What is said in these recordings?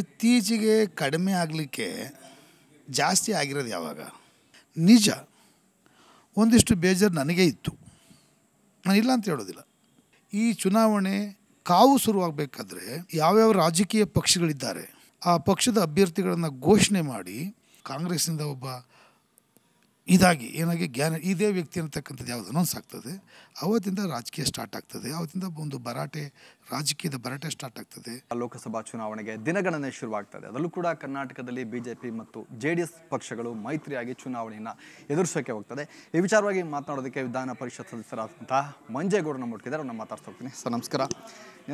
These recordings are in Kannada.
ಇತ್ತೀಚೆಗೆ ಕಡಿಮೆ ಆಗಲಿಕ್ಕೆ ಜಾಸ್ತಿ ಆಗಿರೋದು ಯಾವಾಗ ನಿಜ ಒಂದಿಷ್ಟು ಬೇಜಾರು ನನಗೆ ಇತ್ತು ನಾನು ಇಲ್ಲ ಅಂತ ಹೇಳೋದಿಲ್ಲ ಈ ಚುನಾವಣೆ ಕಾವು ಶುರುವಾಗಬೇಕಾದ್ರೆ ಯಾವ್ಯಾವ ರಾಜಕೀಯ ಪಕ್ಷಗಳಿದ್ದಾರೆ ಆ ಪಕ್ಷದ ಅಭ್ಯರ್ಥಿಗಳನ್ನು ಘೋಷಣೆ ಮಾಡಿ ಕಾಂಗ್ರೆಸ್ನಿಂದ ಒಬ್ಬ ಇದಾಗಿ ಏನಾಗಿ ಜ್ಞಾನ ಇದೇ ವ್ಯಕ್ತಿ ಅನ್ನತಕ್ಕಂಥದ್ದು ಯಾವುದು ಅನೌನ್ಸ್ ಆಗ್ತದೆ ಅವತ್ತಿಂದ ರಾಜಕೀಯ ಸ್ಟಾರ್ಟ್ ಆಗ್ತದೆ ಅವತ್ತಿಂದ ಒಂದು ಭರಾಟೆ ರಾಜಕೀಯದ ಭರಾಟೆ ಸ್ಟಾರ್ಟ್ ಆಗ್ತದೆ ಲೋಕಸಭಾ ಚುನಾವಣೆಗೆ ದಿನಗಣನೆ ಶುರುವಾಗ್ತದೆ ಅದರಲ್ಲೂ ಕೂಡ ಕರ್ನಾಟಕದಲ್ಲಿ ಪಿ ಮತ್ತು ಜೆ ಡಿ ಎಸ್ ಪಕ್ಷಗಳು ಮೈತ್ರಿಯಾಗಿ ಚುನಾವಣೆಯನ್ನು ಎದುರಿಸೋಕೆ ಹೋಗ್ತದೆ ಈ ವಿಚಾರವಾಗಿ ಮಾತನಾಡೋದಕ್ಕೆ ವಿಧಾನ ಪರಿಷತ್ ಸದಸ್ಯರಾದಂತಹ ಮಂಜೇಗೌಡ ನಮ್ಮ ಅವ್ರನ್ನ ಮಾತಾಡ್ತಾ ಹೋಗ್ತೀನಿ ಸರ್ ನಮಸ್ಕಾರ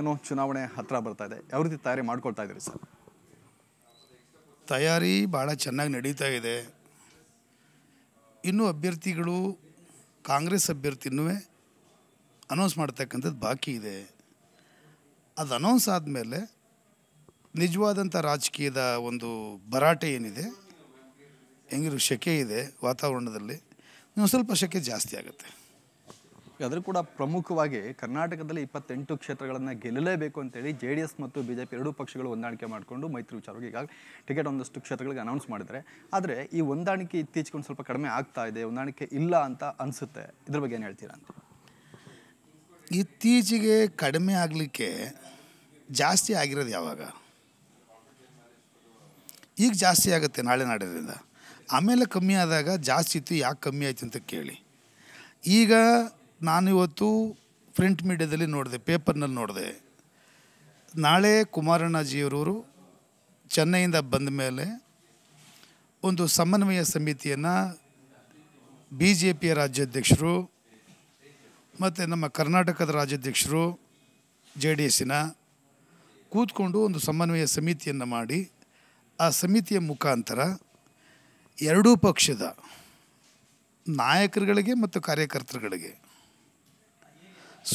ಏನು ಚುನಾವಣೆ ಹತ್ತಿರ ಬರ್ತಾ ಇದೆ ಯಾವ ರೀತಿ ತಯಾರಿ ಮಾಡ್ಕೊಳ್ತಾ ಇದ್ದೀರಿ ಸರ್ ತಯಾರಿ ಭಾಳ ಚೆನ್ನಾಗಿ ನಡೀತಾ ಇದೆ ಇನ್ನೂ ಅಭ್ಯರ್ಥಿಗಳು ಕಾಂಗ್ರೆಸ್ ಅಭ್ಯರ್ಥಿನೂ ಅನೌನ್ಸ್ ಮಾಡ್ತಕ್ಕಂಥದ್ದು ಬಾಕಿ ಇದೆ ಅದು ಅನೌನ್ಸ್ ಆದಮೇಲೆ ನಿಜವಾದಂಥ ರಾಜಕೀಯದ ಒಂದು ಭರಾಟೆ ಏನಿದೆ ಹೆಂಗಿರೋ ಶೆಕೆ ಇದೆ ವಾತಾವರಣದಲ್ಲಿ ಒಂದು ಸ್ವಲ್ಪ ಶೆಕೆ ಜಾಸ್ತಿ ಆಗುತ್ತೆ ಆದರೂ ಕೂಡ ಪ್ರಮುಖವಾಗಿ ಕರ್ನಾಟಕದಲ್ಲಿ ಇಪ್ಪತ್ತೆಂಟು ಕ್ಷೇತ್ರಗಳನ್ನು ಗೆಲ್ಲಲೇಬೇಕು ಅಂತೇಳಿ ಜೆ ಡಿ ಎಸ್ ಮತ್ತು ಬಿ ಜೆ ಪಿ ಎರಡೂ ಪಕ್ಷಗಳು ಹೊಂದಾಣಿಕೆ ಮಾಡಿಕೊಂಡು ಮೈತ್ರಿ ವಿಚಾರವಾಗಿ ಈಗಾಗಲೇ ಟಿಕೆಟ್ ಒಂದಷ್ಟು ಕ್ಷೇತ್ರಗಳಿಗೆ ಅನೌನ್ಸ್ ಮಾಡಿದರೆ ಆದರೆ ಈ ಹೊಂದಾಣಿಕೆ ಇತ್ತೀಚೆಗೆ ಸ್ವಲ್ಪ ಕಡಿಮೆ ಆಗ್ತಾ ಇದೆ ಹೊಂದಾಣಿಕೆ ಇಲ್ಲ ಅಂತ ಅನಿಸುತ್ತೆ ಇದ್ರ ಬಗ್ಗೆ ಏನು ಹೇಳ್ತೀರಾ ಅಂತ ಇತ್ತೀಚೆಗೆ ಕಡಿಮೆ ಆಗಲಿಕ್ಕೆ ಜಾಸ್ತಿ ಆಗಿರೋದು ಯಾವಾಗ ಈಗ ಜಾಸ್ತಿ ಆಗುತ್ತೆ ನಾಳೆ ನಾಡಿದ್ರಿಂದ ಆಮೇಲೆ ಕಮ್ಮಿ ಆದಾಗ ಜಾಸ್ತಿ ಇತ್ತು ಯಾಕೆ ಕಮ್ಮಿ ಆಯ್ತು ಅಂತ ಕೇಳಿ ಈಗ ನಾನಿವತ್ತು ಪ್ರಿಂಟ್ ಮೀಡಿಯಾದಲ್ಲಿ ನೋಡಿದೆ ಪೇಪರ್ನಲ್ಲಿ ನೋಡಿದೆ ನಾಳೆ ಕುಮಾರಣ್ಣಜಿಯವರವರು ಚೆನ್ನೈಯಿಂದ ಬಂದ ಮೇಲೆ ಒಂದು ಸಮನ್ವಯ ಸಮಿತಿಯನ್ನು ಬಿ ಜೆ ಪಿಯ ರಾಜ್ಯಾಧ್ಯಕ್ಷರು ಮತ್ತು ನಮ್ಮ ಕರ್ನಾಟಕದ ರಾಜ್ಯಾಧ್ಯಕ್ಷರು ಜೆ ಡಿ ಎಸ್ಸಿನ ಕೂತ್ಕೊಂಡು ಒಂದು ಸಮನ್ವಯ ಸಮಿತಿಯನ್ನು ಮಾಡಿ ಆ ಸಮಿತಿಯ ಮುಖಾಂತರ ಎರಡೂ ಪಕ್ಷದ ನಾಯಕರುಗಳಿಗೆ ಮತ್ತು ಕಾರ್ಯಕರ್ತರುಗಳಿಗೆ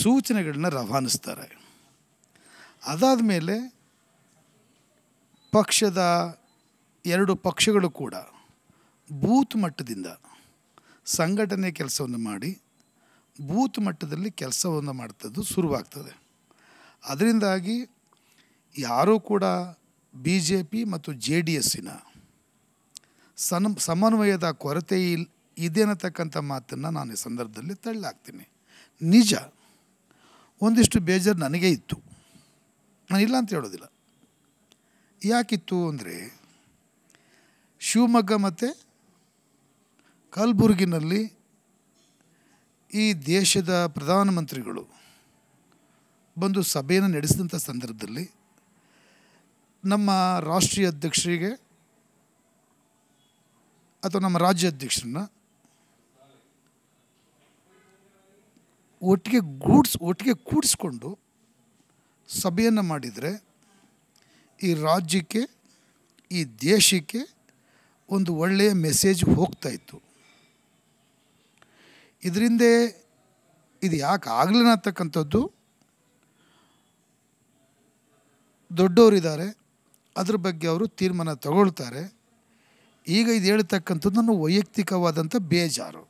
ಸೂಚನೆಗಳನ್ನ ರವಾನಿಸ್ತಾರೆ ಅದಾದ ಮೇಲೆ ಪಕ್ಷದ ಎರಡು ಪಕ್ಷಗಳು ಕೂಡ ಬೂತ್ ಮಟ್ಟದಿಂದ ಸಂಘಟನೆ ಕೆಲಸವನ್ನು ಮಾಡಿ ಬೂತ್ ಮಟ್ಟದಲ್ಲಿ ಕೆಲಸವನ್ನು ಮಾಡ್ತದ್ದು ಶುರುವಾಗ್ತದೆ ಅದರಿಂದಾಗಿ ಯಾರೂ ಕೂಡ ಬಿ ಜೆ ಪಿ ಮತ್ತು ಜೆ ಡಿ ಎಸ್ಸಿನ ಸನ್ ಸಮನ್ವಯದ ಕೊರತೆ ಇಲ್ ಇದೆ ಅನ್ನತಕ್ಕಂಥ ಮಾತನ್ನು ನಾನು ಈ ಸಂದರ್ಭದಲ್ಲಿ ತಳ್ಳಾಕ್ತೀನಿ ನಿಜ ಒಂದಿಷ್ಟು ಬೇಜಾರು ನನಗೆ ಇತ್ತು ನಾನು ಇಲ್ಲ ಅಂತ ಹೇಳೋದಿಲ್ಲ ಯಾಕಿತ್ತು ಅಂದರೆ ಶಿವಮೊಗ್ಗ ಮತ್ತು ಕಲಬುರಗಿನಲ್ಲಿ ಈ ದೇಶದ ಪ್ರಧಾನಮಂತ್ರಿಗಳು ಬಂದು ಸಭೆಯನ್ನು ನಡೆಸಿದಂಥ ಸಂದರ್ಭದಲ್ಲಿ ನಮ್ಮ ರಾಷ್ಟ್ರೀಯ ಅಧ್ಯಕ್ಷರಿಗೆ ಅಥವಾ ನಮ್ಮ ರಾಜ್ಯ ಒಟ್ಟಿಗೆ ಗೂಡ್ಸ್ ಒಟ್ಟಿಗೆ ಕೂಡಿಸ್ಕೊಂಡು ಸಭೆಯನ್ನು ಮಾಡಿದರೆ ಈ ರಾಜ್ಯಕ್ಕೆ ಈ ದೇಶಕ್ಕೆ ಒಂದು ಒಳ್ಳೆಯ ಮೆಸೇಜ್ ಹೋಗ್ತಾಯಿತ್ತು ಇದರಿಂದ ಇದು ಯಾಕೆ ಆಗಲಿಲ್ಲ ಅಂತಕ್ಕಂಥದ್ದು ದೊಡ್ಡವರಿದ್ದಾರೆ ಅದ್ರ ಬಗ್ಗೆ ಅವರು ತೀರ್ಮಾನ ತಗೊಳ್ತಾರೆ ಈಗ ಇದು ಹೇಳ್ತಕ್ಕಂಥದ್ದು ನನ್ನ ವೈಯಕ್ತಿಕವಾದಂಥ ಬೇಜಾರು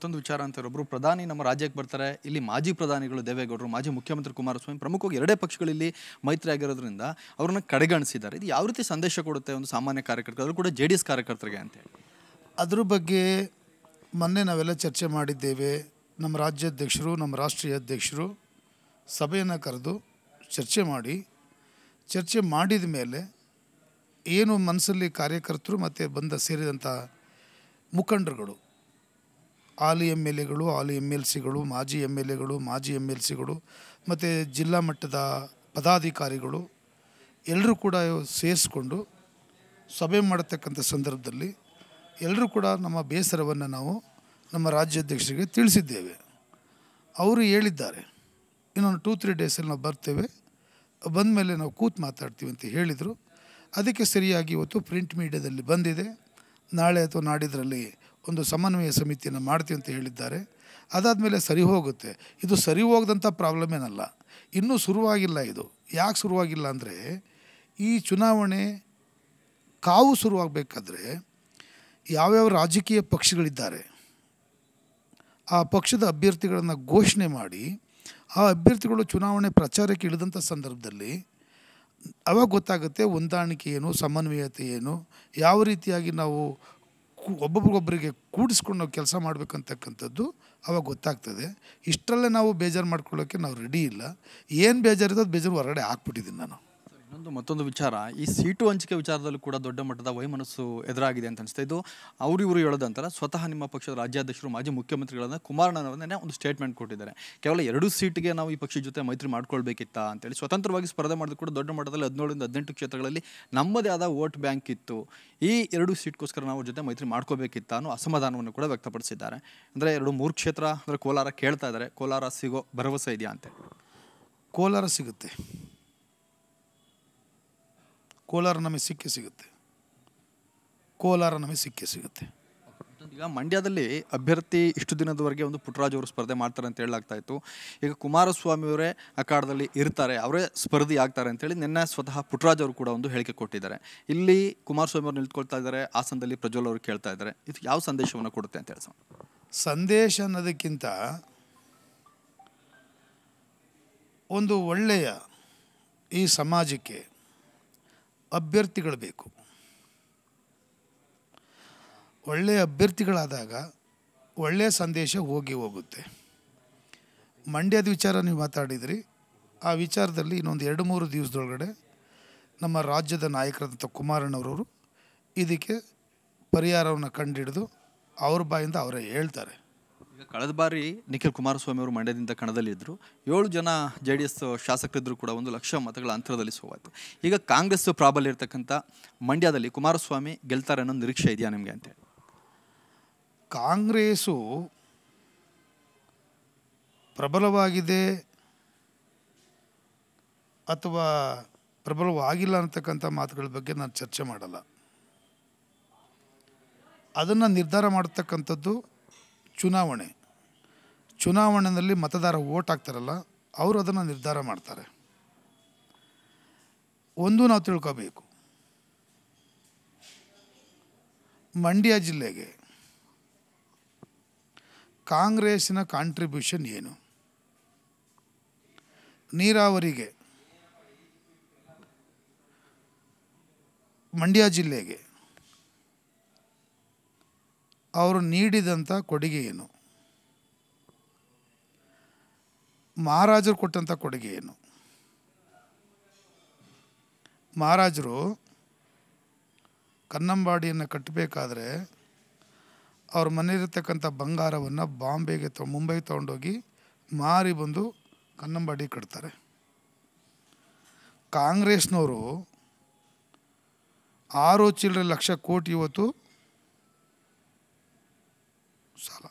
ಮತ್ತೊಂದು ವಿಚಾರ ಅಂತ ಒಬ್ಬರು ಪ್ರಧಾನಿ ನಮ್ಮ ರಾಜ್ಯಕ್ಕೆ ಬರ್ತಾರೆ ಇಲ್ಲಿ ಮಾಜಿ ಪ್ರಧಾನಿಗಳು ದೇವೇಗೌಡರು ಮಾಜಿ ಮುಖ್ಯಮಂತ್ರಿ ಕುಮಾರಸ್ವಾಮಿ ಪ್ರಮುಖವಾಗಿ ಎರಡೇ ಪಕ್ಷಗಳಲ್ಲಿ ಮೈತ್ರಿ ಆಗಿರೋದ್ರಿಂದ ಅವ್ರನ್ನ ಕಡೆಗಣಿಸಿದ್ದಾರೆ ಇದು ಯಾವ ರೀತಿ ಸಂದೇಶ ಕೊಡುತ್ತೆ ಒಂದು ಸಾಮಾನ್ಯ ಕಾರ್ಯಕರ್ತರು ಕೂಡ ಜೆ ಡಿ ಎಸ್ ಕಾರ್ಯಕರ್ತರಿಗೆ ಅಂತ ಅದ್ರ ಬಗ್ಗೆ ಮೊನ್ನೆ ನಾವೆಲ್ಲ ಚರ್ಚೆ ಮಾಡಿದ್ದೇವೆ ನಮ್ಮ ರಾಜ್ಯಾಧ್ಯಕ್ಷರು ನಮ್ಮ ರಾಷ್ಟ್ರೀಯ ಅಧ್ಯಕ್ಷರು ಸಭೆಯನ್ನು ಕರೆದು ಚರ್ಚೆ ಮಾಡಿ ಚರ್ಚೆ ಮಾಡಿದ ಮೇಲೆ ಏನು ಮನಸ್ಸಲ್ಲಿ ಕಾರ್ಯಕರ್ತರು ಮತ್ತು ಬಂದ ಸೇರಿದಂಥ ಮುಖಂಡರುಗಳು ಆಲಿ ಎಮ್ ಎಲ್ ಎಗಳು ಆಲಿ ಎಮ್ ಎಲ್ ಸಿಗಳು ಮಾಜಿ ಎಮ್ ಎಲ್ ಎಗಳು ಮಾಜಿ ಎಮ್ ಎಲ್ ಸಿಗಳು ಮತ್ತು ಜಿಲ್ಲಾ ಮಟ್ಟದ ಪದಾಧಿಕಾರಿಗಳು ಎಲ್ಲರೂ ಕೂಡ ಸೇರಿಸ್ಕೊಂಡು ಸಭೆ ಮಾಡತಕ್ಕಂಥ ಸಂದರ್ಭದಲ್ಲಿ ಎಲ್ಲರೂ ಕೂಡ ನಮ್ಮ ಬೇಸರವನ್ನು ನಾವು ನಮ್ಮ ರಾಜ್ಯಾಧ್ಯಕ್ಷರಿಗೆ ತಿಳಿಸಿದ್ದೇವೆ ಅವರು ಹೇಳಿದ್ದಾರೆ ಇನ್ನೊಂದು ಟೂ ತ್ರೀ ಡೇಸಲ್ಲಿ ನಾವು ಬರ್ತೇವೆ ಬಂದ ಮೇಲೆ ನಾವು ಕೂತು ಮಾತಾಡ್ತೀವಿ ಅಂತ ಹೇಳಿದರು ಅದಕ್ಕೆ ಸರಿಯಾಗಿ ಇವತ್ತು ಪ್ರಿಂಟ್ ಮೀಡಿಯಾದಲ್ಲಿ ಬಂದಿದೆ ನಾಳೆ ಅಥವಾ ನಾಡಿದ್ರಲ್ಲಿ ಒಂದು ಸಮನ್ವಯ ಸಮಿತಿಯನ್ನು ಮಾಡ್ತೀವಿ ಅಂತ ಹೇಳಿದ್ದಾರೆ ಅದಾದಮೇಲೆ ಸರಿ ಹೋಗುತ್ತೆ ಇದು ಸರಿ ಹೋಗದಂಥ ಪ್ರಾಬ್ಲಮ್ ಏನಲ್ಲ ಇನ್ನೂ ಶುರುವಾಗಿಲ್ಲ ಇದು ಯಾಕೆ ಶುರುವಾಗಿಲ್ಲ ಅಂದರೆ ಈ ಚುನಾವಣೆ ಕಾವು ಶುರುವಾಗಬೇಕಾದ್ರೆ ಯಾವ್ಯಾವ ರಾಜಕೀಯ ಪಕ್ಷಗಳಿದ್ದಾರೆ ಆ ಪಕ್ಷದ ಅಭ್ಯರ್ಥಿಗಳನ್ನು ಘೋಷಣೆ ಮಾಡಿ ಆ ಅಭ್ಯರ್ಥಿಗಳು ಚುನಾವಣೆ ಪ್ರಚಾರಕ್ಕೆ ಇಳಿದಂಥ ಸಂದರ್ಭದಲ್ಲಿ ಅವಾಗ ಗೊತ್ತಾಗುತ್ತೆ ಹೊಂದಾಣಿಕೆ ಏನು ಸಮನ್ವಯತೆ ಏನು ಯಾವ ರೀತಿಯಾಗಿ ನಾವು ಒಬ್ಬೊಬ್ರಿಗೊಬ್ಬರಿಗೆ ಕೂಡಿಸ್ಕೊಂಡು ನಾವು ಕೆಲಸ ಮಾಡಬೇಕಂತಕ್ಕಂಥದ್ದು ಅವಾಗ ಗೊತ್ತಾಗ್ತದೆ ಇಷ್ಟರಲ್ಲೇ ನಾವು ಬೇಜಾರು ಮಾಡ್ಕೊಳ್ಳೋಕ್ಕೆ ನಾವು ರೆಡಿ ಇಲ್ಲ ಏನು ಬೇಜಾರಿದೆ ಅದು ಬೇಜಾರು ಹೊರಗಡೆ ಹಾಕ್ಬಿಟ್ಟಿದ್ದೀನಿ ನಾನು ಇನ್ನೊಂದು ಮತ್ತೊಂದು ವಿಚಾರ ಈ ಸೀಟು ಹಂಚಿಕೆ ವಿಚಾರದಲ್ಲೂ ಕೂಡ ದೊಡ್ಡ ಮಟ್ಟದ ವೈಮನಸ್ಸು ಎದುರಾಗಿದೆ ಅಂತ ಅನಿಸ್ತಾ ಇದು ಅವರು ಇವರು ಹೇಳೋದಂತಲ್ಲ ಸ್ವತಃ ನಿಮ್ಮ ಪಕ್ಷದ ರಾಜ್ಯಾಧ್ಯಕ್ಷರು ಮಾಜಿ ಮುಖ್ಯಮಂತ್ರಿಗಳನ್ನ ಕುಮಾರಣ್ಣನವರನ್ನೇ ಒಂದು ಸ್ಟೇಟ್ಮೆಂಟ್ ಕೊಟ್ಟಿದ್ದಾರೆ ಕೇವಲ ಎರಡು ಸೀಟಿಗೆ ನಾವು ಈ ಪಕ್ಷದ ಜೊತೆ ಮೈತ್ರಿ ಮಾಡ್ಕೊಳ್ಬೇಕಿತ್ತ ಅಂತೇಳಿ ಸ್ವತಂತ್ರವಾಗಿ ಸ್ಪರ್ಧೆ ಮಾಡೋದು ಕೂಡ ದೊಡ್ಡ ಮಟ್ಟದಲ್ಲಿ ಹದಿನೇಳರಿಂದ ಹದಿನೆಂಟು ಕ್ಷೇತ್ರಗಳಲ್ಲಿ ನಮ್ಮದೇ ಆದ ವೋಟ್ ಬ್ಯಾಂಕ್ ಇತ್ತು ಈ ಎರಡು ಸೀಟ್ಗೋಸ್ಕರ ನಾವು ಜೊತೆ ಮೈತ್ರಿ ಮಾಡ್ಕೋಬೇಕಿತ್ತ ಅನ್ನೋ ಅಸಮಾಧಾನವನ್ನು ಕೂಡ ವ್ಯಕ್ತಪಡಿಸಿದ್ದಾರೆ ಅಂದರೆ ಎರಡು ಮೂರು ಕ್ಷೇತ್ರ ಅಂದರೆ ಕೋಲಾರ ಕೇಳ್ತಾ ಇದ್ದಾರೆ ಕೋಲಾರ ಸಿಗೋ ಭರವಸೆ ಇದೆಯಾ ಅಂತ ಕೋಲಾರ ಸಿಗುತ್ತೆ ಕೋಲಾರ ನಮಗೆ ಸಿಕ್ಕೇ ಸಿಗುತ್ತೆ ಕೋಲಾರ ನಮಗೆ ಸಿಕ್ಕೇ ಸಿಗುತ್ತೆ ಈಗ ಮಂಡ್ಯದಲ್ಲಿ ಅಭ್ಯರ್ಥಿ ಇಷ್ಟು ದಿನದವರೆಗೆ ಒಂದು ಪುಟ್ಟರಾಜ್ ಅವರು ಸ್ಪರ್ಧೆ ಮಾಡ್ತಾರೆ ಅಂತ ಹೇಳಲಾಗ್ತಾ ಇತ್ತು ಈಗ ಕುಮಾರಸ್ವಾಮಿ ಅವರೇ ಅಖಾಡದಲ್ಲಿ ಇರ್ತಾರೆ ಅವರೇ ಸ್ಪರ್ಧಿ ಆಗ್ತಾರೆ ಅಂತೇಳಿ ನಿನ್ನೆ ಸ್ವತಃ ಪುಟ್ಟರಾಜ್ ಅವರು ಕೂಡ ಒಂದು ಹೇಳಿಕೆ ಕೊಟ್ಟಿದ್ದಾರೆ ಇಲ್ಲಿ ಕುಮಾರಸ್ವಾಮಿ ಅವರು ನಿಂತ್ಕೊಳ್ತಾ ಇದ್ದಾರೆ ಆಸನದಲ್ಲಿ ಪ್ರಜ್ವಲ್ ಅವರು ಕೇಳ್ತಾ ಇದ್ದಾರೆ ಇದು ಯಾವ ಸಂದೇಶವನ್ನು ಕೊಡುತ್ತೆ ಅಂತ ಹೇಳಿ ಸಂದೇಶ ಅನ್ನೋದಕ್ಕಿಂತ ಒಂದು ಒಳ್ಳೆಯ ಈ ಸಮಾಜಕ್ಕೆ ಅಭ್ಯರ್ಥಿಗಳು ಬೇಕು ಒಳ್ಳೆಯ ಅಭ್ಯರ್ಥಿಗಳಾದಾಗ ಒಳ್ಳೆಯ ಸಂದೇಶ ಹೋಗಿ ಹೋಗುತ್ತೆ ಮಂಡ್ಯದ ವಿಚಾರ ನೀವು ಮಾತಾಡಿದ್ರಿ ಆ ವಿಚಾರದಲ್ಲಿ ಇನ್ನೊಂದು ಎರಡು ಮೂರು ದಿವಸದೊಳಗಡೆ ನಮ್ಮ ರಾಜ್ಯದ ನಾಯಕರಾದಂಥ ಕುಮಾರಣ್ಣವ್ರವರು ಇದಕ್ಕೆ ಪರಿಹಾರವನ್ನು ಕಂಡುಹಿಡಿದು ಅವ್ರ ಬಾಯಿಂದ ಅವರೇ ಹೇಳ್ತಾರೆ ಕಳೆದ ಬಾರಿ ನಿಖಿಲ್ ಕುಮಾರಸ್ವಾಮಿ ಅವರು ಮಂಡ್ಯದಿಂದ ಕಣದಲ್ಲಿದ್ದರು ಏಳು ಜನ ಜೆ ಡಿ ಎಸ್ ಶಾಸಕರಿದ್ದರೂ ಕೂಡ ಒಂದು ಲಕ್ಷ ಮತಗಳ ಅಂತರದಲ್ಲಿ ಸೋವಾಯಿತು ಈಗ ಕಾಂಗ್ರೆಸ್ ಪ್ರಾಬಲ್ಯ ಇರತಕ್ಕಂಥ ಮಂಡ್ಯದಲ್ಲಿ ಕುಮಾರಸ್ವಾಮಿ ಗೆಲ್ತಾರೆ ಅನ್ನೋ ನಿರೀಕ್ಷೆ ಇದೆಯಾ ನಿಮಗೆ ಅಂತೇಳಿ ಕಾಂಗ್ರೆಸ್ಸು ಪ್ರಬಲವಾಗಿದೆ ಅಥವಾ ಪ್ರಬಲವಾಗಿಲ್ಲ ಅಂತಕ್ಕಂಥ ಮಾತುಗಳ ಬಗ್ಗೆ ನಾನು ಚರ್ಚೆ ಮಾಡಲ್ಲ ಅದನ್ನು ನಿರ್ಧಾರ ಮಾಡತಕ್ಕಂಥದ್ದು ಚುನಾವಣೆ ಚುನಾವಣೆಯಲ್ಲಿ ಮತದಾರ ಓಟ್ ಆಗ್ತಾರಲ್ಲ ಅವರು ಅದನ್ನು ನಿರ್ಧಾರ ಮಾಡ್ತಾರೆ ಒಂದು ನಾವು ತಿಳ್ಕೋಬೇಕು ಮಂಡ್ಯ ಜಿಲ್ಲೆಗೆ ಕಾಂಗ್ರೆಸ್ಸಿನ ಕಾಂಟ್ರಿಬ್ಯೂಷನ್ ಏನು ನೀರಾವರಿಗೆ ಮಂಡ್ಯ ಜಿಲ್ಲೆಗೆ ಅವರು ನೀಡಿದಂಥ ಕೊಡುಗೆ ಏನು ಮಹಾರಾಜರು ಕೊಟ್ಟಂಥ ಕೊಡುಗೆ ಏನು ಮಹಾರಾಜರು ಕನ್ನಂಬಾಡಿಯನ್ನು ಕಟ್ಟಬೇಕಾದ್ರೆ ಅವ್ರ ಮನೆಯಲ್ಲಿರ್ತಕ್ಕಂಥ ಬಂಗಾರವನ್ನು ಬಾಂಬೆಗೆ ತೊ ಮುಂಬೈಗೆ ತೊಗೊಂಡೋಗಿ ಮಾರಿ ಬಂದು ಕನ್ನಂಬಾಡಿ ಕಟ್ತಾರೆ ಕಾಂಗ್ರೆಸ್ನವರು ಆರು ಚಿಲ್ಲರೆ ಲಕ್ಷ ಕೋಟಿ ಇವತ್ತು ಸಾಲ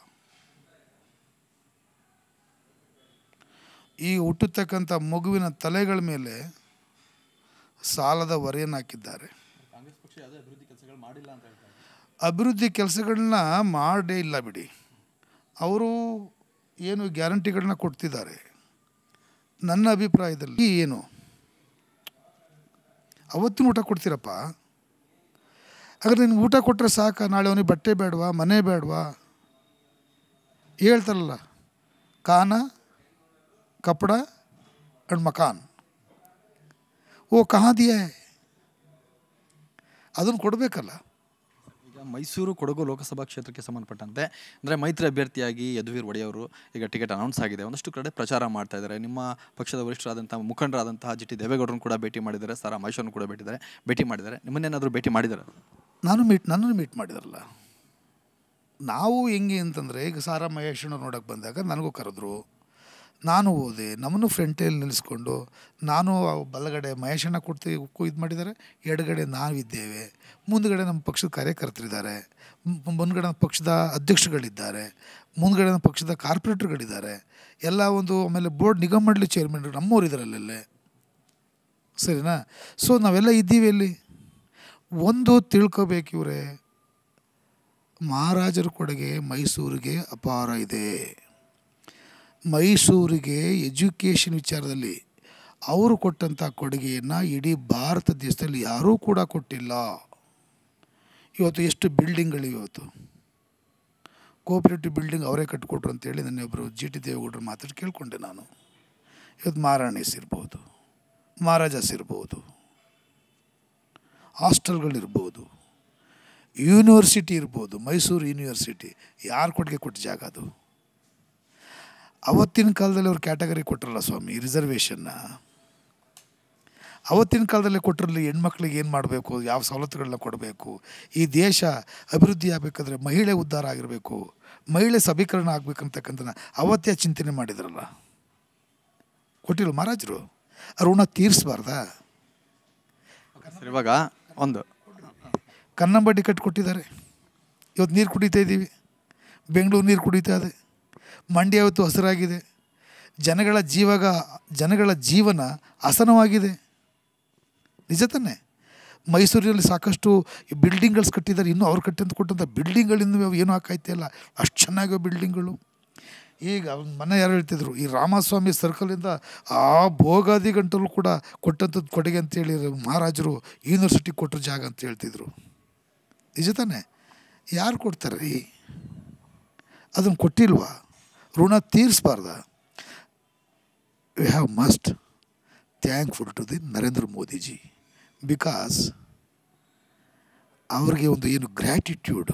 ಈ ಹುಟ್ಟತಕ್ಕಂಥ ಮಗುವಿನ ತಲೆಗಳ ಮೇಲೆ ಸಾಲದ ಹೊರೆಯನ್ನು ಹಾಕಿದ್ದಾರೆ ಅಭಿವೃದ್ಧಿ ಕೆಲಸಗಳನ್ನ ಮಾಡೇ ಇಲ್ಲ ಬಿಡಿ ಅವರು ಏನು ಗ್ಯಾರಂಟಿಗಳನ್ನ ಕೊಡ್ತಿದ್ದಾರೆ ನನ್ನ ಅಭಿಪ್ರಾಯದಲ್ಲಿ ಏನು ಅವತ್ತಿನ ಊಟ ಕೊಡ್ತೀರಪ್ಪ ಹಾಗಾದ್ರೆ ನಿನ್ಗೆ ಊಟ ಕೊಟ್ಟರೆ ಸಾಕ ನಾಳೆ ಅವನಿಗೆ ಬಟ್ಟೆ ಬೇಡವಾ ಮನೆ ಬೇಡವಾ ಹೇಳ್ತಾರಲ್ಲ ಕಾನ ಕಪಡ ಅಂಡ್ ಮಕಾನ್ ಓ ಕಹಾದಿಯ ಅದನ್ನು ಕೊಡಬೇಕಲ್ಲ ಈಗ ಮೈಸೂರು ಕೊಡಗು ಲೋಕಸಭಾ ಕ್ಷೇತ್ರಕ್ಕೆ ಸಂಬಂಧಪಟ್ಟಂತೆ ಅಂದರೆ ಮೈತ್ರಿ ಅಭ್ಯರ್ಥಿಯಾಗಿ ಯದುವೀರ್ ಒಡೆಯವರು ಈಗ ಟಿಕೆಟ್ ಅನೌನ್ಸ್ ಆಗಿದೆ ಒಂದಷ್ಟು ಕಡೆ ಪ್ರಚಾರ ಮಾಡ್ತಾ ಇದ್ದಾರೆ ನಿಮ್ಮ ಪಕ್ಷದ ವರಿಷ್ಠರಾದಂಥ ಮುಖಂಡರಾದಂತಹ ಜಿ ಟಿ ದೇವೇಗೌಡರನ್ನು ಕೂಡ ಭೇಟಿ ಮಾಡಿದ್ದಾರೆ ಸಾರಾ ಮಹೇಶ್ವರನ್ನು ಕೂಡ ಭೇಟಿದ್ದಾರೆ ಭೇಟಿ ಮಾಡಿದ್ದಾರೆ ನಿಮ್ಮನ್ನೇನಾದರೂ ಭೇಟಿ ಮಾಡಿದ್ದಾರೆ ನಾನು ಮೀಟ್ ನನ್ನನ್ನು ಮೀಟ್ ಮಾಡಿದಾರಲ್ಲ ನಾವು ಹೆಂಗೆ ಅಂತಂದರೆ ಈಗ ಸಾರಾ ಮಹೇಶಣ್ಣ ನೋಡೋಕೆ ಬಂದಾಗ ನನಗೂ ಕರೆದ್ರು ನಾನು ಓದೆ ನಮ್ಮನ್ನು ಫ್ರೆಂಟಲ್ಲಿ ನಿಲ್ಲಿಸ್ಕೊಂಡು ನಾನು ಬಲಗಡೆ ಮಹೇಶಣ್ಣ ಕೊಡ್ತೀವಿ ಇದು ಮಾಡಿದ್ದಾರೆ ಎಡಗಡೆ ನಾವಿದ್ದೇವೆ ಮುಂದುಗಡೆ ನಮ್ಮ ಪಕ್ಷದ ಕಾರ್ಯಕರ್ತರಿದ್ದಾರೆ ಮುಂದ್ಗಡೆ ನಮ್ಮ ಪಕ್ಷದ ಅಧ್ಯಕ್ಷಗಳಿದ್ದಾರೆ ಮುಂದ್ಗಡೆ ನಮ್ಮ ಪಕ್ಷದ ಕಾರ್ಪೊರೇಟರ್ಗಳಿದ್ದಾರೆ ಎಲ್ಲ ಒಂದು ಆಮೇಲೆ ಬೋರ್ಡ್ ನಿಗಮ ಮಂಡಳಿ ಚೇರ್ಮನ್ ನಮ್ಮೂರಿದ್ರಲ್ಲೇ ಸರಿನಾ ಸೊ ನಾವೆಲ್ಲ ಇದ್ದೀವಿ ಅಲ್ಲಿ ಒಂದು ತಿಳ್ಕೋಬೇಕು ಮಹಾರಾಜರ ಕೊಡುಗೆ ಮೈಸೂರಿಗೆ ಅಪಾರ ಇದೆ ಮೈಸೂರಿಗೆ ಎಜುಕೇಷನ್ ವಿಚಾರದಲ್ಲಿ ಅವರು ಕೊಟ್ಟಂಥ ಕೊಡುಗೆಯನ್ನು ಇಡೀ ಭಾರತ ದೇಶದಲ್ಲಿ ಯಾರೂ ಕೂಡ ಕೊಟ್ಟಿಲ್ಲ ಇವತ್ತು ಎಷ್ಟು ಬಿಲ್ಡಿಂಗ್ಗಳು ಇವತ್ತು ಕೋಪರೇಟಿವ್ ಬಿಲ್ಡಿಂಗ್ ಅವರೇ ಕಟ್ಕೊಟ್ರು ಅಂತೇಳಿ ನನ್ನೊಬ್ಬರು ಜಿ ಟಿ ದೇವೇಗೌಡರು ಮಾತಾಡಿ ಕೇಳಿಕೊಂಡೆ ನಾನು ಇವತ್ತು ಮಹಾರಾಣಿಸ್ ಇರ್ಬೋದು ಮಹಾರಾಜಸ್ ಇರ್ಬೋದು ಹಾಸ್ಟೆಲ್ಗಳಿರ್ಬೋದು ಯೂನಿವರ್ಸಿಟಿ ಇರ್ಬೋದು ಮೈಸೂರು ಯೂನಿವರ್ಸಿಟಿ ಯಾರು ಕೊಟ್ಟಿಗೆ ಕೊಟ್ಟ ಜಾಗ ಅದು ಅವತ್ತಿನ ಕಾಲದಲ್ಲಿ ಅವ್ರು ಕ್ಯಾಟಗರಿ ಕೊಟ್ಟರಲ್ಲ ಸ್ವಾಮಿ ರಿಸರ್ವೇಷನ್ನ ಅವತ್ತಿನ ಕಾಲದಲ್ಲಿ ಕೊಟ್ಟಿರಲಿ ಹೆಣ್ಮಕ್ಳಿಗೆ ಏನು ಮಾಡಬೇಕು ಯಾವ ಸವಲತ್ತುಗಳನ್ನ ಕೊಡಬೇಕು ಈ ದೇಶ ಅಭಿವೃದ್ಧಿ ಆಗಬೇಕಾದ್ರೆ ಮಹಿಳೆ ಉದ್ಧಾರ ಆಗಿರಬೇಕು ಮಹಿಳೆ ಸಬೀಕರಣ ಆಗಬೇಕಂತಕ್ಕಂಥ ಅವತ್ತೇ ಚಿಂತನೆ ಮಾಡಿದ್ರಲ್ಲ ಕೊಟ್ಟಿಲ್ಲ ಮಹಾರಾಜರು ಅರುಣ ಋಣ ತೀರಿಸಬಾರ್ದಾ ಇವಾಗ ಒಂದು ಟಿಕೆಟ್ ಕೊಟ್ಟಿದ್ದಾರೆ ಇವತ್ತು ನೀರು ಕುಡಿತಾ ಇದ್ದೀವಿ ಬೆಂಗಳೂರು ನೀರು ಕುಡಿತಾ ಇದೆ ಮಂಡ್ಯ ಇವತ್ತು ಹಸಿರಾಗಿದೆ ಜನಗಳ ಜೀವಗ ಜನಗಳ ಜೀವನ ಹಸನವಾಗಿದೆ ನಿಜ ತಾನೆ ಮೈಸೂರಿನಲ್ಲಿ ಸಾಕಷ್ಟು ಬಿಲ್ಡಿಂಗ್ಗಳು ಕಟ್ಟಿದ್ದಾರೆ ಇನ್ನೂ ಅವ್ರು ಕಟ್ಟಂತ ಕೊಟ್ಟಂಥ ಬಿಲ್ಡಿಂಗ್ಗಳಿಂದ ಏನೂ ಅಲ್ಲ ಅಷ್ಟು ಚೆನ್ನಾಗಿರೋ ಬಿಲ್ಡಿಂಗ್ಗಳು ಈಗ ಮನೆ ಯಾರು ಹೇಳ್ತಿದ್ರು ಈ ರಾಮಸ್ವಾಮಿ ಸರ್ಕಲಿಂದ ಆ ಭೋಗಾದಿ ಗಂಟಲು ಕೂಡ ಕೊಟ್ಟಂಥದ್ದು ಕೊಡುಗೆ ಅಂತೇಳಿ ಮಹಾರಾಜರು ಯೂನಿವರ್ಸಿಟಿ ಕೊಟ್ಟರು ಜಾಗ ಅಂತ ಹೇಳ್ತಿದ್ರು ನಿಜ ತಾನೆ ಯಾರು ಕೊಡ್ತಾರೆ ಅದನ್ನು ಕೊಟ್ಟಿಲ್ವಾ ಋಣ ತೀರಿಸಬಾರ್ದ we have must thankful to the Narendra Modi ji because ಅವ್ರಿಗೆ ಒಂದು ಏನು ಗ್ರ್ಯಾಟಿಟ್ಯೂಡ್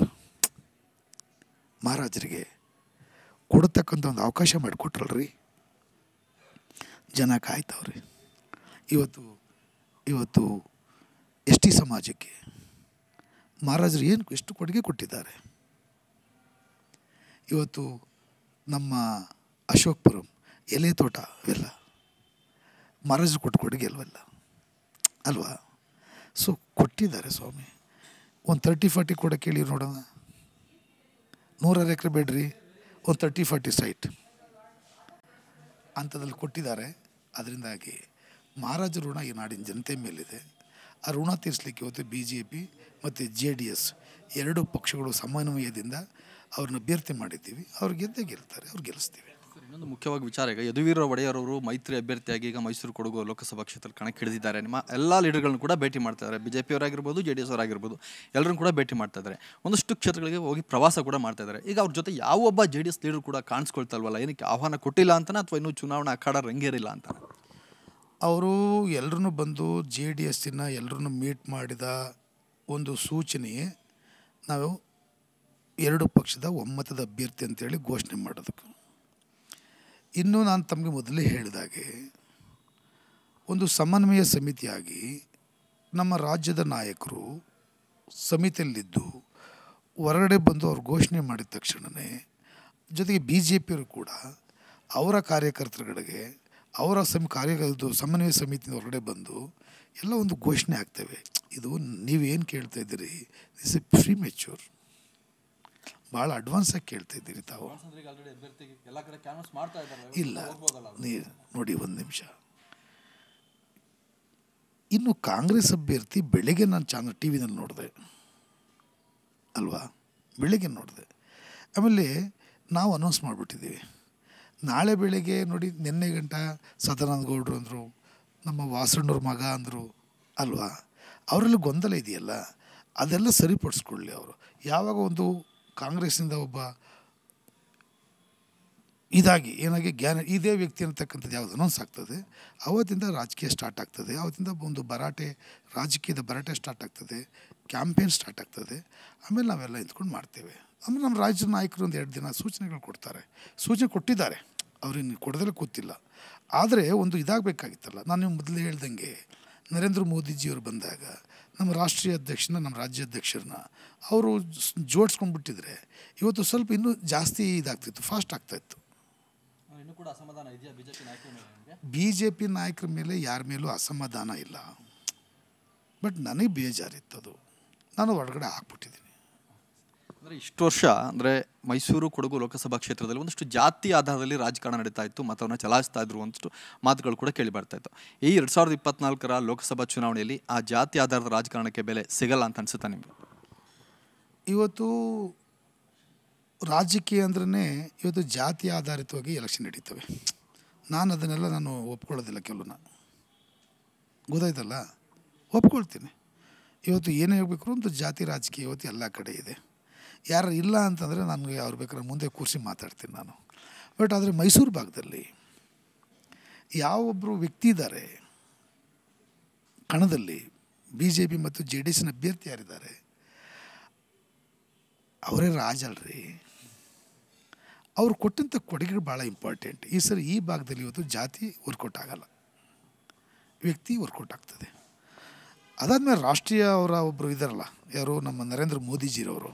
ಮಹಾರಾಜರಿಗೆ ಕೊಡ್ತಕ್ಕಂಥ ಒಂದು ಅವಕಾಶ ಮಾಡಿಕೊಟ್ರಲ್ರಿ ಜನ ಕಾಯ್ತವ್ರಿ ಇವತ್ತು ಇವತ್ತು ಎಸ್ ಟಿ ಸಮಾಜಕ್ಕೆ ಮಹಾರಾಜರು ಏನು ಎಷ್ಟು ಕೊಡುಗೆ ಕೊಟ್ಟಿದ್ದಾರೆ ಇವತ್ತು ನಮ್ಮ ಅಶೋಕ್ಪುರಂ ಎಲೆ ತೋಟ ಅವೆಲ್ಲ ಮಹಾರಾಜರು ಕೊಟ್ಟು ಕೊಡುಗೆ ಅಲ್ವಲ್ಲ ಅಲ್ವಾ ಸೊ ಕೊಟ್ಟಿದ್ದಾರೆ ಸ್ವಾಮಿ ಒಂದು ತರ್ಟಿ ಫಾರ್ಟಿ ಕೂಡ ಕೇಳಿ ನೋಡೋಣ ನೂರಾರು ಎಕರೆ ಬೇಡ್ರಿ ಒಂದು ತರ್ಟಿ ಫಾರ್ಟಿ ಸೈಟ್ ಅಂಥದ್ರಲ್ಲಿ ಕೊಟ್ಟಿದ್ದಾರೆ ಅದರಿಂದಾಗಿ ಮಹಾರಾಜ ಋಣ ಈ ನಾಡಿನ ಜನತೆ ಮೇಲಿದೆ ಆ ಋಣ ತೀರಿಸಲಿಕ್ಕೆ ಇವತ್ತು ಬಿ ಜೆ ಪಿ ಮತ್ತು ಜೆ ಡಿ ಎಸ್ ಎರಡೂ ಪಕ್ಷಗಳು ಸಮನ್ವಯದಿಂದ ಅವ್ರನ್ನ ಅಭ್ಯರ್ಥಿ ಮಾಡಿದ್ದೀವಿ ಅವ್ರು ಗೆದ್ದೇ ಗೆಲ್ತಾರೆ ಅವ್ರು ಗೆಲ್ಲಿಸ್ತೀವಿ ಇನ್ನೊಂದು ಮುಖ್ಯವಾಗಿ ವಿಚಾರ ಈಗ ಯದುವೀರ ಒಡೆಯರ್ ಮೈತ್ರಿ ಅಭ್ಯರ್ಥಿಯಾಗಿ ಈಗ ಮೈಸೂರು ಕೊಡಗು ಲೋಕಸಭಾ ಕ್ಷೇತ್ರಕ್ಕೆ ಕಣಕ್ಕೆ ಹಿಡಿದಿದ್ದಾರೆ ನಿಮ್ಮ ಎಲ್ಲ ಲೀಡರ್ಗಳನ್ನು ಕೂಡ ಭೇಟಿ ಮಾಡ್ತಾ ಇದ್ದಾರೆ ಬಿಜೆಪಿ ಅವರಾಗಿರ್ಬೋದು ಜೆ ಡಿ ಎಸ್ ಅವರಾಗಿರ್ಬೋದು ಎಲ್ಲರೂ ಕೂಡ ಭೇಟಿ ಮಾಡ್ತಾ ಇದ್ದಾರೆ ಒಂದಷ್ಟು ಕ್ಷೇತ್ರಗಳಿಗೆ ಹೋಗಿ ಪ್ರವಾಸ ಕೂಡ ಮಾಡ್ತಾ ಇದ್ದಾರೆ ಈಗ ಅವ್ರ ಜೊತೆ ಯಾವೊಬ್ಬ ಜೆ ಡಿ ಎಸ್ ಲೀಡರ್ ಕೂಡ ಕಾಣಿಸ್ಕೊಳ್ತಲ್ವಲ್ಲ ಏನಕ್ಕೆ ಆಹ್ವಾನ ಕೊಟ್ಟಿಲ್ಲ ಅಂತನ ಅಥವಾ ಇನ್ನೂ ಚುನಾವಣಾ ಅಖಾಡ ರಂಗೇರಿಲ್ಲ ಅಂತ ಅವರು ಎಲ್ಲರೂ ಬಂದು ಜೆ ಡಿ ಎಸ್ಸಿನ ಎಲ್ಲರೂ ಮೀಟ್ ಮಾಡಿದ ಒಂದು ಸೂಚನೆ ನಾವು ಎರಡು ಪಕ್ಷದ ಒಮ್ಮತದ ಅಭ್ಯರ್ಥಿ ಅಂತೇಳಿ ಘೋಷಣೆ ಮಾಡೋದಕ್ಕೆ ಇನ್ನೂ ನಾನು ತಮಗೆ ಮೊದಲೇ ಹೇಳಿದಾಗೆ ಒಂದು ಸಮನ್ವಯ ಸಮಿತಿಯಾಗಿ ನಮ್ಮ ರಾಜ್ಯದ ನಾಯಕರು ಸಮಿತಿಯಲ್ಲಿದ್ದು ಹೊರಗಡೆ ಬಂದು ಅವ್ರು ಘೋಷಣೆ ಮಾಡಿದ ತಕ್ಷಣವೇ ಜೊತೆಗೆ ಬಿ ಜೆ ಪಿಯವರು ಕೂಡ ಅವರ ಕಾರ್ಯಕರ್ತರುಗಳಿಗೆ ಅವರ ಸಮ ಕಾರ್ಯ ಸಮನ್ವಯ ಸಮಿತಿ ಹೊರಗಡೆ ಬಂದು ಎಲ್ಲ ಒಂದು ಘೋಷಣೆ ಆಗ್ತೇವೆ ಇದು ನೀವೇನು ಕೇಳ್ತಾ ಇದ್ದೀರಿ ದಿಸ್ ಎ ಫ್ರೀ ಮೆಚ್ಯೂರ್ ಭಾಳ ಆಗಿ ಕೇಳ್ತಾ ಇದ್ದೀರಿ ತಾವು ಇಲ್ಲ ನೀ ನೋಡಿ ಒಂದು ನಿಮಿಷ ಇನ್ನು ಕಾಂಗ್ರೆಸ್ ಅಭ್ಯರ್ಥಿ ಬೆಳಿಗ್ಗೆ ನಾನು ಚಾನಲ್ ಟಿ ವಿನಲ್ಲಿ ನೋಡಿದೆ ಅಲ್ವಾ ಬೆಳಿಗ್ಗೆ ನೋಡಿದೆ ಆಮೇಲೆ ನಾವು ಅನೌನ್ಸ್ ಮಾಡಿಬಿಟ್ಟಿದ್ದೀವಿ ನಾಳೆ ಬೆಳಿಗ್ಗೆ ನೋಡಿ ನಿನ್ನೆ ಗಂಟ ಸದಾನಂದ ಗೌಡ್ರು ಅಂದರು ನಮ್ಮ ವಾಸಣ್ಣವ್ರ ಮಗ ಅಂದರು ಅಲ್ವಾ ಅವರಲ್ಲಿ ಗೊಂದಲ ಇದೆಯಲ್ಲ ಅದೆಲ್ಲ ಸರಿಪಡಿಸ್ಕೊಳ್ಳಿ ಅವರು ಯಾವಾಗ ಒಂದು ಕಾಂಗ್ರೆಸ್ನಿಂದ ಒಬ್ಬ ಇದಾಗಿ ಏನಾಗಿ ಜ್ಞಾನ ಇದೇ ವ್ಯಕ್ತಿ ಅಂತಕ್ಕಂಥದ್ದು ಯಾವುದು ಅನೌನ್ಸ್ ಆಗ್ತದೆ ಅವತ್ತಿಂದ ರಾಜಕೀಯ ಸ್ಟಾರ್ಟ್ ಆಗ್ತದೆ ಅವತ್ತಿಂದ ಒಂದು ಭರಾಟೆ ರಾಜಕೀಯದ ಭರಾಟೆ ಸ್ಟಾರ್ಟ್ ಆಗ್ತದೆ ಕ್ಯಾಂಪೇನ್ ಸ್ಟಾರ್ಟ್ ಆಗ್ತದೆ ಆಮೇಲೆ ನಾವೆಲ್ಲ ನಿಂತ್ಕೊಂಡು ಮಾಡ್ತೇವೆ ಅಂದರೆ ನಮ್ಮ ರಾಜ್ಯದ ನಾಯಕರು ಒಂದು ಎರಡು ದಿನ ಸೂಚನೆಗಳು ಕೊಡ್ತಾರೆ ಸೂಚನೆ ಕೊಟ್ಟಿದ್ದಾರೆ ಅವ್ರಿನ್ನು ಕೊಡದಲ್ಲೇ ಗೊತ್ತಿಲ್ಲ ಆದರೆ ಒಂದು ಇದಾಗಬೇಕಾಗಿತ್ತಲ್ಲ ನಾನು ನಿಮ್ಗೆ ಮೊದಲು ಹೇಳ್ದಂಗೆ ನರೇಂದ್ರ ಮೋದಿಜಿಯವರು ಬಂದಾಗ ನಮ್ಮ ರಾಷ್ಟ್ರೀಯ ಅಧ್ಯಕ್ಷನ ನಮ್ಮ ರಾಜ್ಯ ಅಧ್ಯಕ್ಷರನ್ನ ಅವರು ಜೋಡಿಸ್ಕೊಂಡ್ಬಿಟ್ಟಿದ್ರೆ ಇವತ್ತು ಸ್ವಲ್ಪ ಇನ್ನೂ ಜಾಸ್ತಿ ಇದಾಗ್ತಿತ್ತು ಫಾಸ್ಟ್ ಆಗ್ತಾಯಿತ್ತು ಬಿ ಜೆ ಪಿ ನಾಯಕರ ಮೇಲೆ ಯಾರ ಮೇಲೂ ಅಸಮಾಧಾನ ಇಲ್ಲ ಬಟ್ ನನಗೆ ಬೇಜಾರಿತ್ತು ಅದು ನಾನು ಹೊರಗಡೆ ಹಾಕ್ಬಿಟ್ಟಿದ್ದೀನಿ ಅಂದರೆ ಇಷ್ಟು ವರ್ಷ ಅಂದರೆ ಮೈಸೂರು ಕೊಡಗು ಲೋಕಸಭಾ ಕ್ಷೇತ್ರದಲ್ಲಿ ಒಂದಷ್ಟು ಜಾತಿ ಆಧಾರದಲ್ಲಿ ರಾಜಕಾರಣ ನಡೀತಾ ಇತ್ತು ಮತವನ್ನು ಚಲಾಯಿಸ್ತಾ ಇದ್ರು ಒಂದಷ್ಟು ಮಾತುಗಳು ಕೂಡ ಕೇಳಿ ಬರ್ತಾ ಇತ್ತು ಈ ಎರಡು ಸಾವಿರದ ಇಪ್ಪತ್ನಾಲ್ಕರ ಲೋಕಸಭಾ ಚುನಾವಣೆಯಲ್ಲಿ ಆ ಜಾತಿ ಆಧಾರದ ರಾಜಕಾರಣಕ್ಕೆ ಬೆಲೆ ಸಿಗಲ್ಲ ಅಂತ ಅನಿಸುತ್ತಾ ನಿಮಗೆ ಇವತ್ತು ರಾಜಕೀಯ ಅಂದ್ರೆ ಇವತ್ತು ಜಾತಿ ಆಧಾರಿತವಾಗಿ ಎಲೆಕ್ಷನ್ ನಡೀತವೆ ನಾನು ಅದನ್ನೆಲ್ಲ ನಾನು ಒಪ್ಕೊಳ್ಳೋದಿಲ್ಲ ಕೆಲವನ್ನ ಗೊತ್ತಾಯ್ತಲ್ಲ ಒಪ್ಕೊಳ್ತೀನಿ ಇವತ್ತು ಏನೇ ಹೇಳಬೇಕು ಅಂತ ಜಾತಿ ರಾಜಕೀಯ ಇವತ್ತು ಎಲ್ಲ ಕಡೆ ಇದೆ ಯಾರು ಇಲ್ಲ ಅಂತಂದರೆ ನನಗೆ ಅವ್ರು ಬೇಕಾದ್ರೆ ಮುಂದೆ ಕೂರಿಸಿ ಮಾತಾಡ್ತೀನಿ ನಾನು ಬಟ್ ಆದರೆ ಮೈಸೂರು ಭಾಗದಲ್ಲಿ ಯಾವೊಬ್ಬರು ವ್ಯಕ್ತಿ ಇದ್ದಾರೆ ಕಣದಲ್ಲಿ ಬಿ ಜೆ ಪಿ ಮತ್ತು ಜೆ ಡಿ ಎಸ್ನ ಅಭ್ಯರ್ಥಿ ಯಾರಿದ್ದಾರೆ ಅವರೇ ರಾಜಲ್ರಿ ಅವ್ರು ಕೊಟ್ಟಂಥ ಕೊಡುಗೆಗಳು ಭಾಳ ಇಂಪಾರ್ಟೆಂಟ್ ಈ ಸರಿ ಈ ಭಾಗದಲ್ಲಿ ಇವತ್ತು ಜಾತಿ ವರ್ಕೌಟ್ ಆಗಲ್ಲ ವ್ಯಕ್ತಿ ವರ್ಕೌಟ್ ಆಗ್ತದೆ ಅದಾದಮೇಲೆ ರಾಷ್ಟ್ರೀಯ ಅವರ ಒಬ್ಬರು ಇದ್ದಾರಲ್ಲ ಯಾರು ನಮ್ಮ ನರೇಂದ್ರ ಮೋದಿಜಿರವರು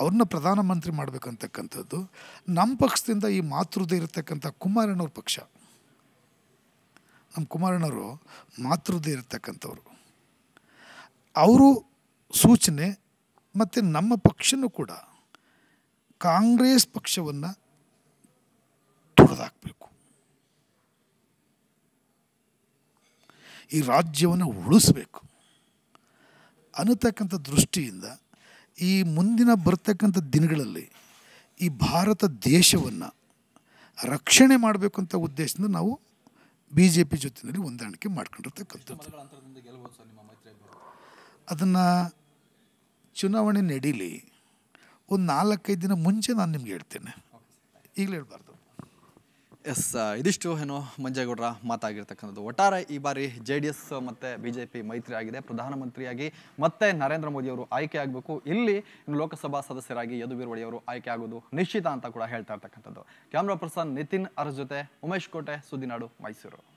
ಅವ್ರನ್ನ ಪ್ರಧಾನಮಂತ್ರಿ ಮಾಡಬೇಕಂತಕ್ಕಂಥದ್ದು ನಮ್ಮ ಪಕ್ಷದಿಂದ ಈ ಮಾತೃದೇ ಇರತಕ್ಕಂಥ ಕುಮಾರಣ್ಣವ್ರ ಪಕ್ಷ ನಮ್ಮ ಕುಮಾರಣ್ಣವರು ಮಾತೃದೇ ಇರತಕ್ಕಂಥವ್ರು ಅವರು ಸೂಚನೆ ಮತ್ತು ನಮ್ಮ ಪಕ್ಷನೂ ಕೂಡ ಕಾಂಗ್ರೆಸ್ ಪಕ್ಷವನ್ನು ತೊಡೆದಾಕಬೇಕು ಈ ರಾಜ್ಯವನ್ನು ಉಳಿಸ್ಬೇಕು ಅನ್ನತಕ್ಕಂಥ ದೃಷ್ಟಿಯಿಂದ ಈ ಮುಂದಿನ ಬರ್ತಕ್ಕಂಥ ದಿನಗಳಲ್ಲಿ ಈ ಭಾರತ ದೇಶವನ್ನು ರಕ್ಷಣೆ ಮಾಡಬೇಕು ಅಂತ ಉದ್ದೇಶದಿಂದ ನಾವು ಬಿ ಜೆ ಪಿ ಜೊತೆಯಲ್ಲಿ ಹೊಂದಾಣಿಕೆ ಮಾಡ್ಕೊಂಡಿರ್ತಕ್ಕಂಥದ್ದು ಅದನ್ನು ಚುನಾವಣೆ ನಡೀಲಿ ಒಂದು ನಾಲ್ಕೈದು ದಿನ ಮುಂಚೆ ನಾನು ನಿಮ್ಗೆ ಹೇಳ್ತೇನೆ ಈಗಲೇ ಹೇಳ್ಬಾರ್ದು ಎಸ್ ಇದಿಷ್ಟು ಏನು ಮಂಜೇಗೌಡರ ಮಾತಾಗಿರ್ತಕ್ಕಂಥದ್ದು ಒಟ್ಟಾರೆ ಈ ಬಾರಿ ಜೆ ಡಿ ಎಸ್ ಮತ್ತು ಬಿ ಜೆ ಪಿ ಮೈತ್ರಿ ಆಗಿದೆ ಪ್ರಧಾನಮಂತ್ರಿಯಾಗಿ ಮತ್ತೆ ನರೇಂದ್ರ ಮೋದಿಯವರು ಆಯ್ಕೆ ಆಗಬೇಕು ಇಲ್ಲಿ ಲೋಕಸಭಾ ಸದಸ್ಯರಾಗಿ ಯದು ಅವರು ಆಯ್ಕೆ ಆಗೋದು ನಿಶ್ಚಿತ ಅಂತ ಕೂಡ ಹೇಳ್ತಾ ಇರ್ತಕ್ಕಂಥದ್ದು ಕ್ಯಾಮ್ರಾ ಪರ್ಸನ್ ನಿತಿನ್ ಅರ್ ಜೊತೆ ಉಮೇಶ್ ಕೋಟೆ ಸುದ್ದಿನಾಡು ಮೈಸೂರು